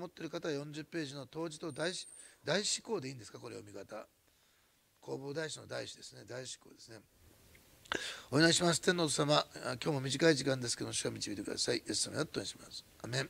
持ってる方は40ページの当時と大大志向でいいんですかこれ読み方弘法大師の大師ですね大志向ですねお願いします天皇様今日も短い時間ですけど主は導いてくださいイエス様やっとにしますアメン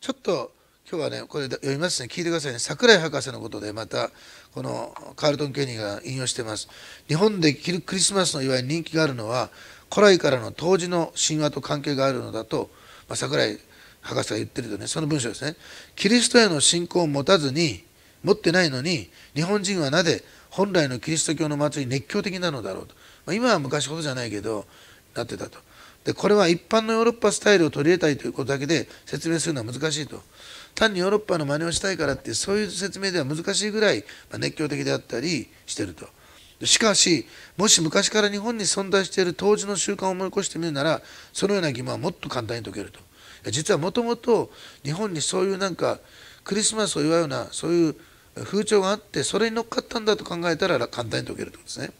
ちょっと今日はねこれ読みますね聞いてくださいね桜井博士のことでまたこのカールトン・ケニーが引用してます日本でクリスマスの祝いに人気があるのは古来からの当時の神話と関係があるのだと、まあ、桜井博士が言ってるとねその文章ですねキリストへの信仰を持たずに持ってないのに日本人はなぜ本来のキリスト教の祭り熱狂的なのだろうと、まあ、今は昔ほどじゃないけどなってたとでこれは一般のヨーロッパスタイルを取り入れたいということだけで説明するのは難しいと単にヨーロッパの真似をしたいからってそういう説明では難しいぐらい熱狂的であったりしてるとしかしもし昔から日本に存在している当時の習慣を思い起こしてみるならそのような疑問はもっと簡単に解けると実はもともと日本にそういうなんかクリスマスを祝うようなそういう風潮があってそれに乗っかったんだと考えたら簡単に解けるということですね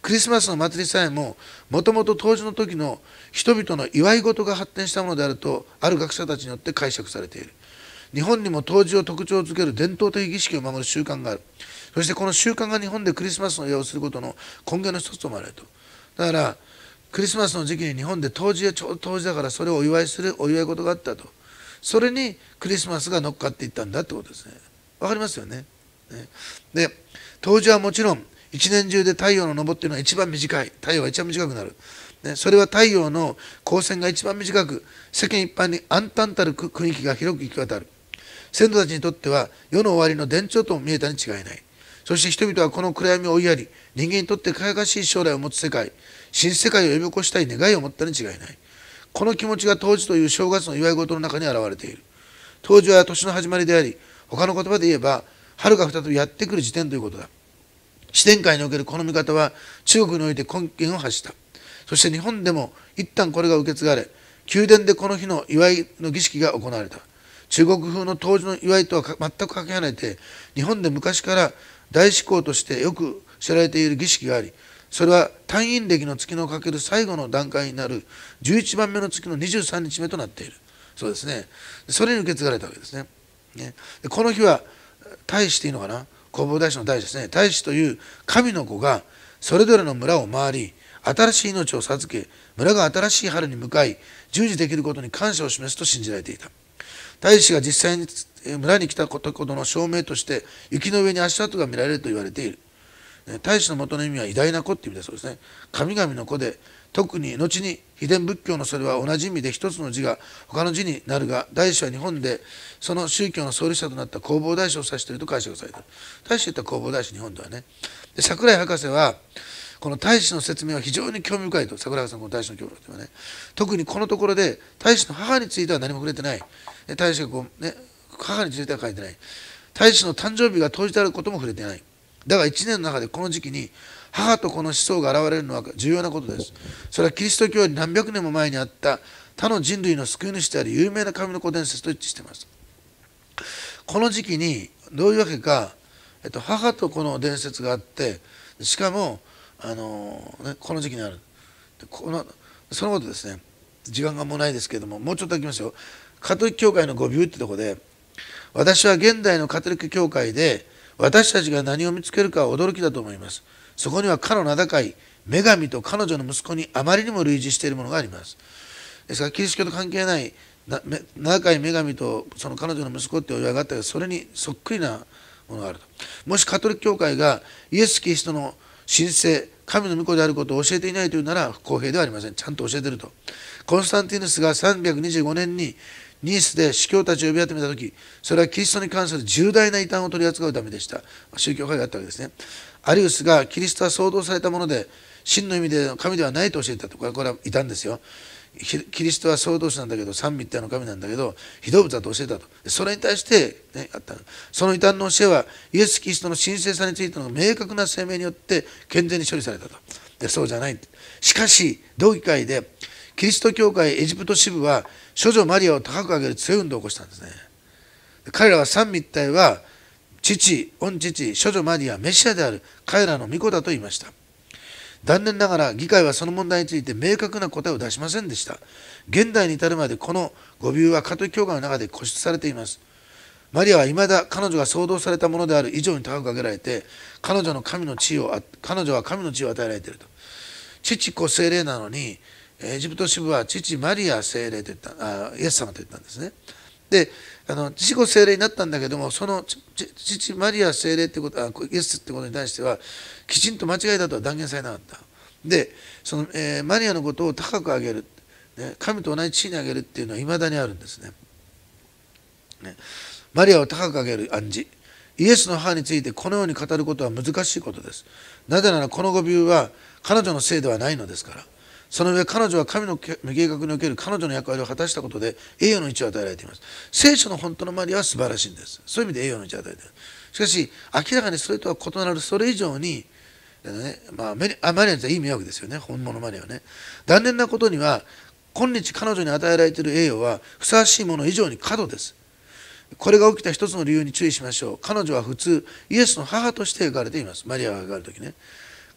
クリスマスの祭りさえももともと当時の時の人々の祝い事が発展したものであるとある学者たちによって解釈されている日本にも当時を特徴づける伝統的儀式を守る習慣があるそしてこの習慣が日本でクリスマスの祝いをすることの根源の一つともあるとだからクリスマスの時期に日本で冬至はちょうど冬至だからそれをお祝いするお祝い事があったとそれにクリスマスが乗っかっていったんだってことですねわかりますよねねで冬至はもちろん一年中で太陽の昇っているのは一番短い太陽が一番短くなる、ね、それは太陽の光線が一番短く世間一般に暗淡たる区域が広く行き渡る先祖たちにとっては世の終わりの伝承とも見えたに違いないそして人々はこの暗闇を追いやり人間にとって輝かしい将来を持つ世界新世界を呼び起こしたい願いを持ったに違いないこの気持ちが当時という正月の祝い事の中に現れている当時は年の始まりであり他の言葉で言えば春が再びやってくる時点ということだ自然界におけるこの見方は中国において根源を発したそして日本でも一旦これが受け継がれ宮殿でこの日の祝いの儀式が行われた中国風の当時の祝いとは全くかけ離れて日本で昔から大志公としてよく知られている儀式がありそれは単院歴の月のかける最後の段階になる11番目の月の23日目となっているそうですねそれに受け継がれたわけですねねでこの日は大使というのかな弘法大師の大使ですね大使という神の子がそれぞれの村を回り新しい命を授け村が新しい春に向かい従事できることに感謝を示すと信じられていた大使が実際に村に来たことほどの証明として雪の上に足跡が見られると言われている大使の元の意味は偉大な子っていう意味だそうですね神々の子で特に後に秘伝仏教のそれは同じ意味で一つの字が他の字になるが大師は日本でその宗教の創立者となった弘法大師を指していると解釈されている大師といった弘法大師日本ではねで桜井博士はこの大使の説明は非常に興味深いと桜井さんこの大使の興味深いとはね特にこのところで大使の母については何も触れてない大使がこうね母については書いてない大使の誕生日が当時であることも触れてないだが1年の中でこの時期に母と子の思想が現れるのは重要なことですそれはキリスト教より何百年も前にあった他の人類の救い主であり有名な神の子伝説と一致していますこの時期にどういうわけか、えっと、母と子の伝説があってしかもあの、ね、この時期にあるこのそのことですね時間がもうないですけれどももうちょっと開きますよカトリック教会の誤ビってとこで私は現代のカトリック教会で私たちが何を見つけるかは驚きだと思います。そこにはかの名高い女神と彼女の息子にあまりにも類似しているものがあります。ですからキリスト教と関係ない名高い女神とその彼女の息子ってお祝があったけどそれにそっくりなものがあると。もしカトリック教会がイエス・キリストの神聖神の御子であることを教えていないというなら不公平ではありません。ちゃんと教えていると。コンスタンティヌスが325年にニースで司教たちを呼び集めた時それはキリストに関する重大な異端を取り扱うためでした宗教会があったわけですねアリウスがキリストは創造されたもので真の意味で神ではないと教えたとこれは異端ですよキリストは創造主なんだけど三位一体の神なんだけど非動物だと教えたとそれに対して、ね、あったその異端の教えはイエス・キリストの神聖さについての明確な声明によって健全に処理されたとでそうじゃないしかし同議会でキリスト教会エジプト支部は処女マリアを高く上げる強い運動を起こしたんですね彼らは三密体は父御父処女マリアメシアである彼らの御子だと言いました残念ながら議会はその問題について明確な答えを出しませんでした現代に至るまでこの誤謬はカトリック教会の中で固執されていますマリアは未だ彼女が騒動されたものである以上に高く上げられて彼女の神の地位を彼女は神の地位を与えられていると父子精霊なのにエジプト支部は父マリア精霊と言ったあイエス様と言ったんですね。であの父子精霊になったんだけどもその父マリア精霊ってことあイエスってことに対してはきちんと間違いだとは断言されなかった。でその、えー、マリアのことを高く上げる、ね、神と同じ地位に上げるっていうのはいまだにあるんですね。ねマリアを高く上げる暗示イエスの母についてこのように語ることは難しいことです。なぜならこの語尾は彼女のせいではないのですから。その上彼女は神の計画における彼女の役割を果たしたことで栄誉の位置を与えられています聖書の本当のマリアは素晴らしいんですそういう意味で栄誉の位置を与えているしかし明らかにそれとは異なるそれ以上にねまあ、あマリアにとっていい迷惑ですよね本物マリアはね残念なことには今日彼女に与えられている栄誉はふさわしいもの以上に過度ですこれが起きた一つの理由に注意しましょう彼女は普通イエスの母として描かれていますマリアが描かれる時ね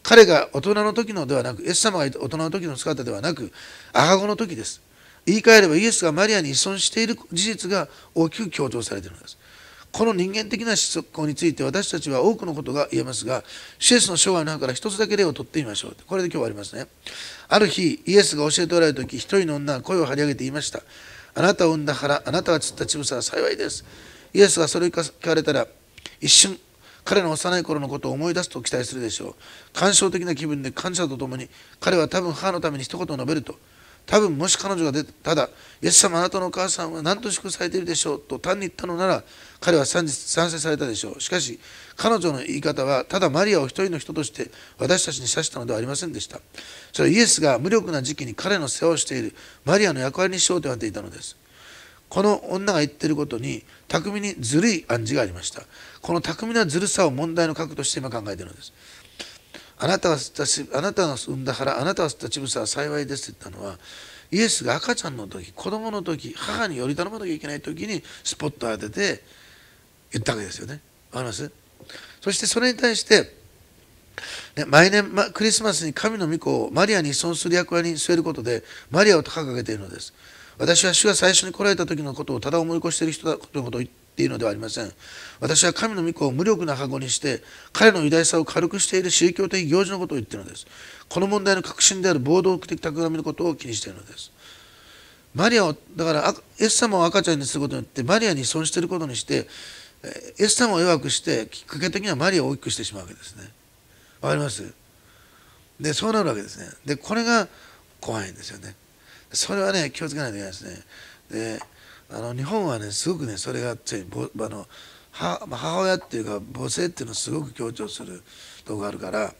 彼が大人の時のではなく、イエス様が大人の時の姿ではなく、赤子の時です。言い換えればイエスがマリアに依存している事実が大きく強調されているのです。この人間的な思想について私たちは多くのことが言えますが、シエスの生涯の中から一つだけ例をとってみましょう。これで今日はありますね。ある日、イエスが教えておられる時、一人の女は声を張り上げて言いました。あなたを産んだ腹、あなたが釣った乳房は幸いです。イエスがそれを聞かれたら、一瞬彼の幼い頃のことを思い出すと期待するでしょう感傷的な気分で感謝とともに彼は多分母のために一言述べると多分もし彼女がただ「イエス様あなたのお母さんは何と祝されているでしょう」と単に言ったのなら彼は賛成されたでしょうしかし彼女の言い方はただマリアを一人の人として私たちに指したのではありませんでしたそれはイエスが無力な時期に彼の世話をしているマリアの役割にしうと言われていたのですこの女が言ってることに巧みにずるい暗示がありましたこの巧みなずるさを問題の核として今考えてるんですあなたはあなたが産んだ腹あなたは吸った乳房は幸いですって言ったのはイエスが赤ちゃんの時子供の時母により頼まなきゃいけない時にスポットを当てて言ったわけですよねわかりますそしてそれに対してね、毎年、ま、クリスマスに神の御子をマリアに依存する役割に据えることでマリアを高く上げているのです私は主が最初に来られた時のことをただ思い越している人だとのことを言っているのではありません私は神の御子を無力な箱にして彼の偉大さを軽くしている宗教的行事のことを言っているのですこの問題の核心である暴動的企みのことを気にしているのですマリアをだからエス様を赤ちゃんにすることによってマリアに損していることにしてエス様を弱くしてきっかけ的にはマリアを大きくしてしまうわけですねわかりますでそうなるわけですねでこれが怖いんですよねそれはね気をつけないといけないですねであの日本はねすごくねそれがいあの母親っていうか母性っていうのをすごく強調するとこがあるから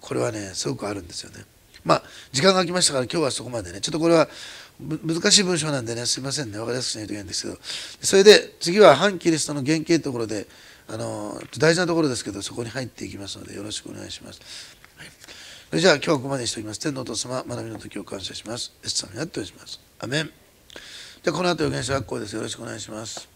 これはねすごくあるんですよねまあ時間が空きましたから今日はそこまでねちょっとこれは難しい文章なんでねすいませんね分かりやすくしないといけないんですけどそれで次は反キリストの原型ところであの大事なところですけどそこに入っていきますのでよろしくお願いします。はいそれじゃあ今日はここまでにしておきます。天皇と様、学びの時を感謝します。エス様になっております。アメン。じゃあこの後、予言者学校です。よろしくお願いします。